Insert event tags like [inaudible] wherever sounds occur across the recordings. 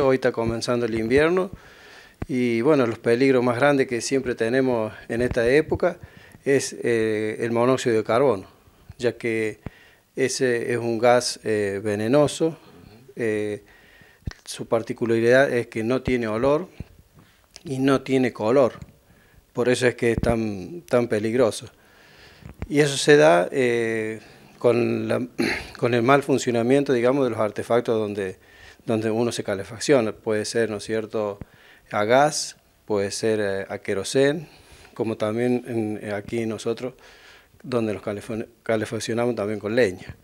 hoy está comenzando el invierno y bueno, los peligros más grandes que siempre tenemos en esta época es eh, el monóxido de carbono, ya que ese es un gas eh, venenoso, eh, su particularidad es que no tiene olor y no tiene color, por eso es que es tan, tan peligroso. Y eso se da con, [clears throat] con el mal funcionamiento, digamos, de los artefactos donde donde uno se calefacciona. Puede ser, ¿no cierto?, a gas, puede ser eh, a querosén, como también eh, aquí nosotros, donde nos calefaccionamos también con leña.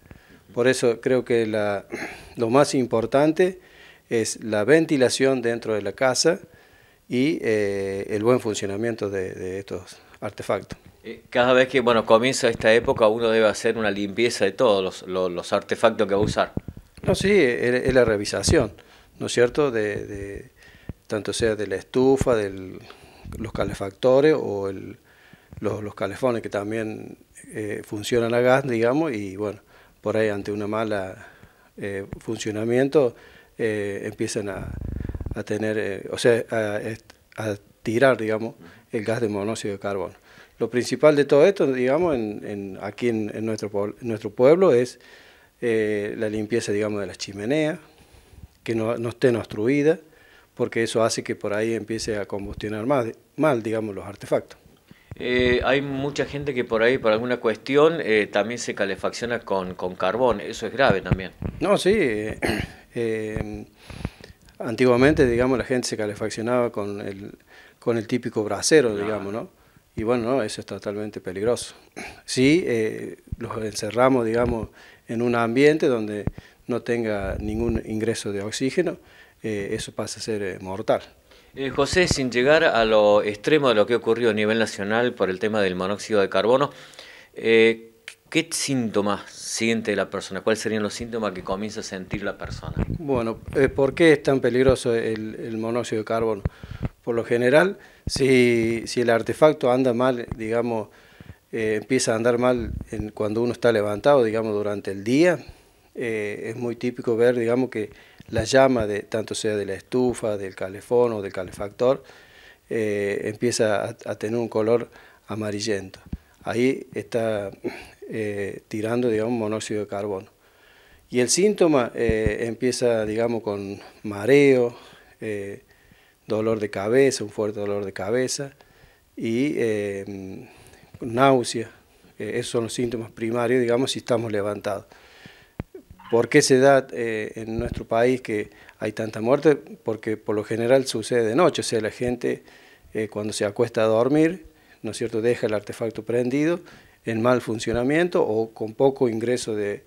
Por eso creo que [clears throat] lo más importante es la ventilación dentro de la casa y eh, el buen funcionamiento de, estos artefactos. Cada vez que bueno comienza esta época, uno debe hacer una limpieza de todos los artefactos que va a usar. No, sí, es la revisación, ¿no es cierto? De, tanto sea de la estufa, de los calefactores o los, calefones que también eh, funcionan a gas, digamos, y bueno, por ahí ante una mala eh, funcionamiento eh, empiezan a, tener, o sea, a, tirar, digamos, el gas de monóxido de carbono. Lo principal de todo esto, digamos, aquí en, nuestro, en nuestro pueblo es eh, la limpieza, digamos, de las chimeneas, que no, estén obstruidas, porque eso hace que por ahí empiece a combustionar mal, mal digamos, los artefactos. Eh, hay mucha gente que por ahí, por alguna cuestión, eh, también se calefacciona con, carbón. Eso es grave también. No, sí. [clears throat] antiguamente, digamos, la gente se calefaccionaba con el, con el típico brasero, digamos, ¿no? Y bueno, eso es totalmente peligroso. Sí, los encerramos, digamos, en un ambiente donde no tenga ningún ingreso de oxígeno, eh, eso pasa a ser eh, mortal. Eh, José, sin llegar a lo extremo de lo que ocurrió a nivel nacional por el tema del monóxido de carbono, ¿qué síntomas siente la persona? ¿Cuáles serían los síntomas que comienza a sentir la persona? Bueno, ¿por qué es tan peligroso el, el monóxido de carbono? Por lo general, si, si el artefacto anda mal, digamos, eh, empieza a andar mal en, cuando uno está levantado, digamos, durante el día. Eh, es muy típico ver, digamos, que la llama, de, tanto sea de la estufa, del calefón o del calefactor, eh, empieza a, a, tener un color amarillento. Ahí está tirando, digamos, monóxido de carbono. Y el síntoma empieza, digamos, con mareo, dolor de cabeza, un fuerte dolor de cabeza y náusea, eh, esos son los síntomas primarios, digamos, si estamos levantados. ¿Por qué se da eh, en nuestro país que hay tanta muerte? Porque por lo general sucede de noche, o sea, la gente eh, cuando se acuesta a dormir, ¿no es cierto?, deja el artefacto prendido en mal funcionamiento o con poco ingreso de,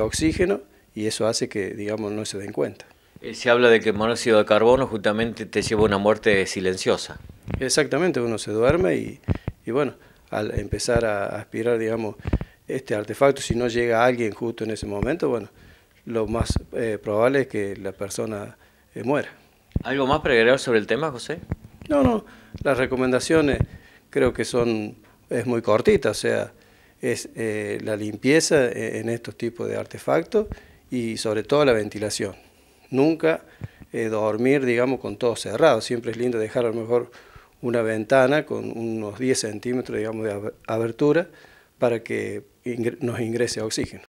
oxígeno y eso hace que, digamos, no se den cuenta. Se habla de que el monóxido de carbono justamente te lleva a una muerte silenciosa. Exactamente, uno se duerme y bueno, al empezar a aspirar, digamos, este artefacto, si no llega alguien justo en ese momento, bueno, lo más eh, probable es que la persona eh, muera. ¿Algo más para sobre el tema, José? No, no, las recomendaciones creo que son, es muy cortita, o sea, es eh, la limpieza en estos tipos de artefactos y sobre todo la ventilación. Nunca dormir, digamos, con todo cerrado, siempre es lindo dejar a lo mejor una ventana con unos 10 centímetros digamos, de abertura para que nos ingrese oxígeno.